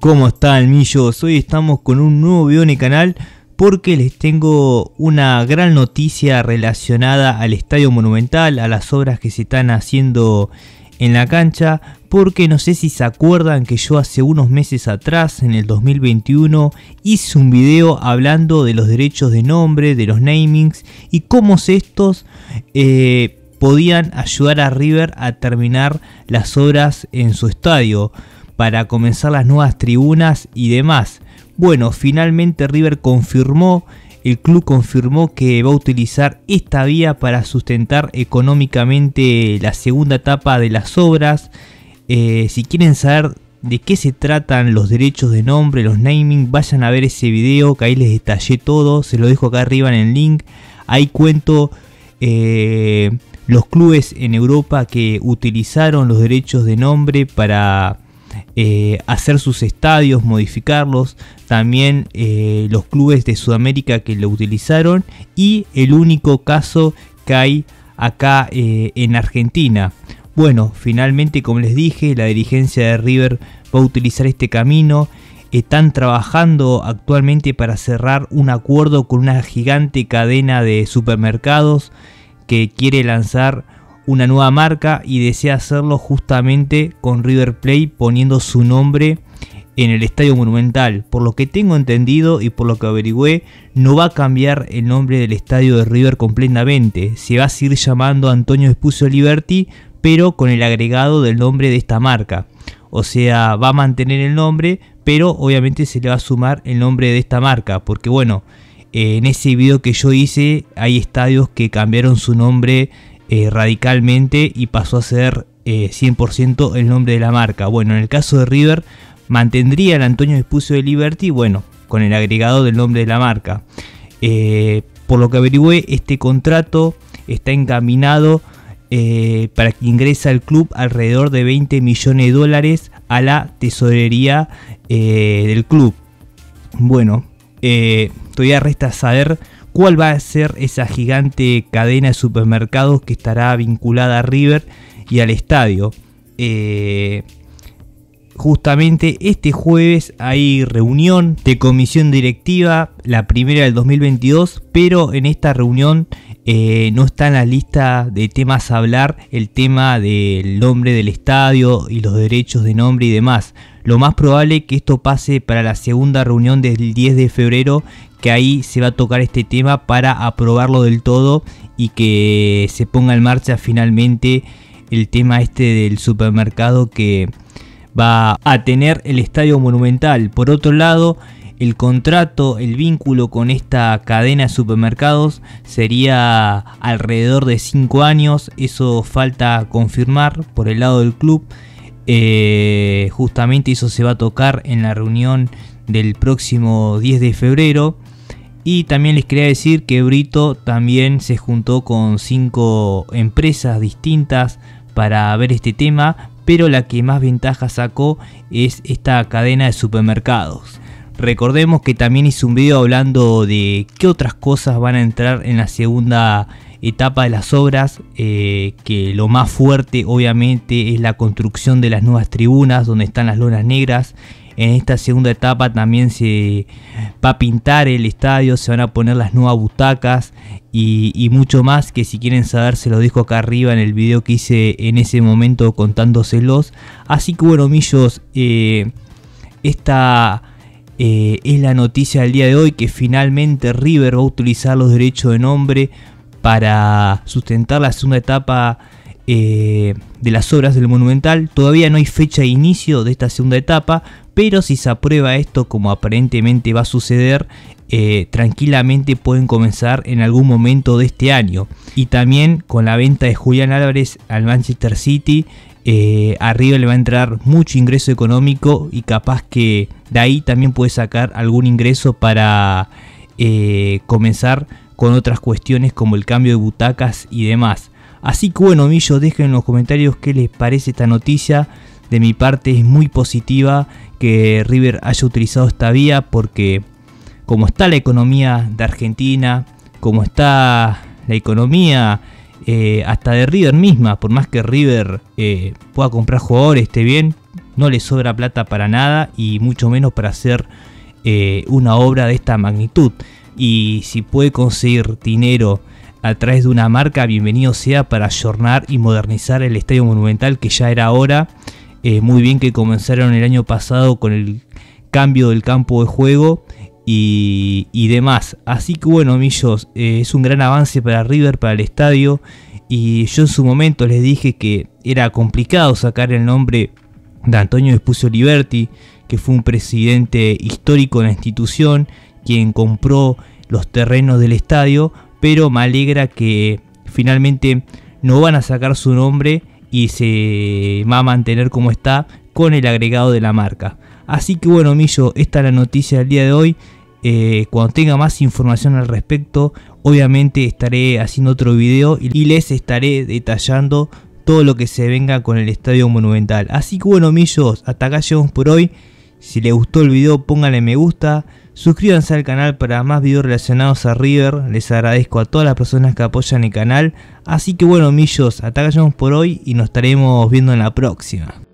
¿Cómo están millos? Hoy estamos con un nuevo video en el canal porque les tengo una gran noticia relacionada al Estadio Monumental, a las obras que se están haciendo en la cancha, porque no sé si se acuerdan que yo hace unos meses atrás, en el 2021, hice un video hablando de los derechos de nombre, de los namings y cómo estos... Eh, podían ayudar a River a terminar las obras en su estadio para comenzar las nuevas tribunas y demás. Bueno, finalmente River confirmó, el club confirmó que va a utilizar esta vía para sustentar económicamente la segunda etapa de las obras. Eh, si quieren saber de qué se tratan los derechos de nombre, los naming, vayan a ver ese video que ahí les detallé todo, se lo dejo acá arriba en el link. Ahí cuento eh, los clubes en Europa que utilizaron los derechos de nombre para eh, hacer sus estadios, modificarlos, también eh, los clubes de Sudamérica que lo utilizaron y el único caso que hay acá eh, en Argentina. Bueno, finalmente como les dije, la dirigencia de River va a utilizar este camino. Están trabajando actualmente para cerrar un acuerdo con una gigante cadena de supermercados que quiere lanzar una nueva marca y desea hacerlo justamente con River Play poniendo su nombre en el Estadio Monumental. Por lo que tengo entendido y por lo que averigüé, no va a cambiar el nombre del Estadio de River completamente. Se va a seguir llamando Antonio Espucio Liberty, pero con el agregado del nombre de esta marca. O sea, va a mantener el nombre, pero obviamente se le va a sumar el nombre de esta marca. Porque bueno, eh, en ese video que yo hice hay estadios que cambiaron su nombre eh, radicalmente y pasó a ser 100% eh, el nombre de la marca. Bueno, en el caso de River mantendría el Antonio Espucio de Liberty, bueno, con el agregado del nombre de la marca. Eh, por lo que averigüe, este contrato está encaminado para que ingrese al club alrededor de 20 millones de dólares a la tesorería del club. Bueno, todavía resta saber cuál va a ser esa gigante cadena de supermercados que estará vinculada a River y al estadio. Eh, justamente este jueves hay reunión de comisión directiva, la primera del 2022, pero en esta reunión eh, no está en la lista de temas a hablar el tema del nombre del estadio y los derechos de nombre y demás. Lo más probable que esto pase para la segunda reunión del 10 de febrero, que ahí se va a tocar este tema para aprobarlo del todo y que se ponga en marcha finalmente el tema este del supermercado que va a tener el estadio monumental. Por otro lado, el contrato, el vínculo con esta cadena de supermercados sería alrededor de 5 años. Eso falta confirmar por el lado del club. Eh, justamente eso se va a tocar en la reunión del próximo 10 de febrero. Y también les quería decir que Brito también se juntó con 5 empresas distintas para ver este tema, pero la que más ventaja sacó es esta cadena de supermercados. Recordemos que también hice un video hablando de qué otras cosas van a entrar en la segunda etapa de las obras, eh, que lo más fuerte obviamente es la construcción de las nuevas tribunas donde están las lonas negras. En esta segunda etapa también se va a pintar el estadio, se van a poner las nuevas butacas y, mucho más que si quieren saber se los dejo acá arriba en el video que hice en ese momento contándoselos. Así que bueno, Millos, eh, esta eh, es la noticia del día de hoy que finalmente River va a utilizar los derechos de nombre para sustentar la segunda etapa eh, de las obras del Monumental. Todavía no hay fecha de inicio de esta segunda etapa, pero si se aprueba esto como aparentemente va a suceder, eh, tranquilamente pueden comenzar en algún momento de este año. Y también con la venta de Julián Álvarez al Manchester City, eh, arriba le va a entrar mucho ingreso económico y capaz que de ahí también puede sacar algún ingreso para eh, comenzar con otras cuestiones como el cambio de butacas y demás. Así que bueno, millo, dejen en los comentarios qué les parece esta noticia. De mi parte es muy positiva que River haya utilizado esta vía porque como está la economía de Argentina, como está la economía eh, hasta de River misma, por más que River eh, pueda comprar jugadores, esté bien, no le sobra plata para nada y mucho menos para hacer eh, una obra de esta magnitud. Y si puede conseguir dinero a través de una marca, bienvenido sea para ayornar y modernizar el Estadio Monumental, que ya era ahora. muy bien que comenzaron el año pasado con el cambio del campo de juego y, demás. Así que bueno, Millos, eh, es un gran avance para River, para el estadio. Y yo en su momento les dije que era complicado sacar el nombre de Antonio Espucio Liberti, que fue un presidente histórico de la institución, quien compró los terrenos del estadio, pero me alegra que finalmente no van a sacar su nombre y se va a mantener como está con el agregado de la marca. Así que bueno, Millo, esta es la noticia del día de hoy. Eh, cuando tenga más información al respecto, obviamente estaré haciendo otro video y les estaré detallando todo lo que se venga con el Estadio Monumental. Así que bueno, millos, hasta acá llegamos por hoy. Si les gustó el video, pónganle me gusta. Suscríbanse al canal para más videos relacionados a River. Les agradezco a todas las personas que apoyan el canal. Así que bueno, millos, hasta acá llegamos por hoy y nos estaremos viendo en la próxima.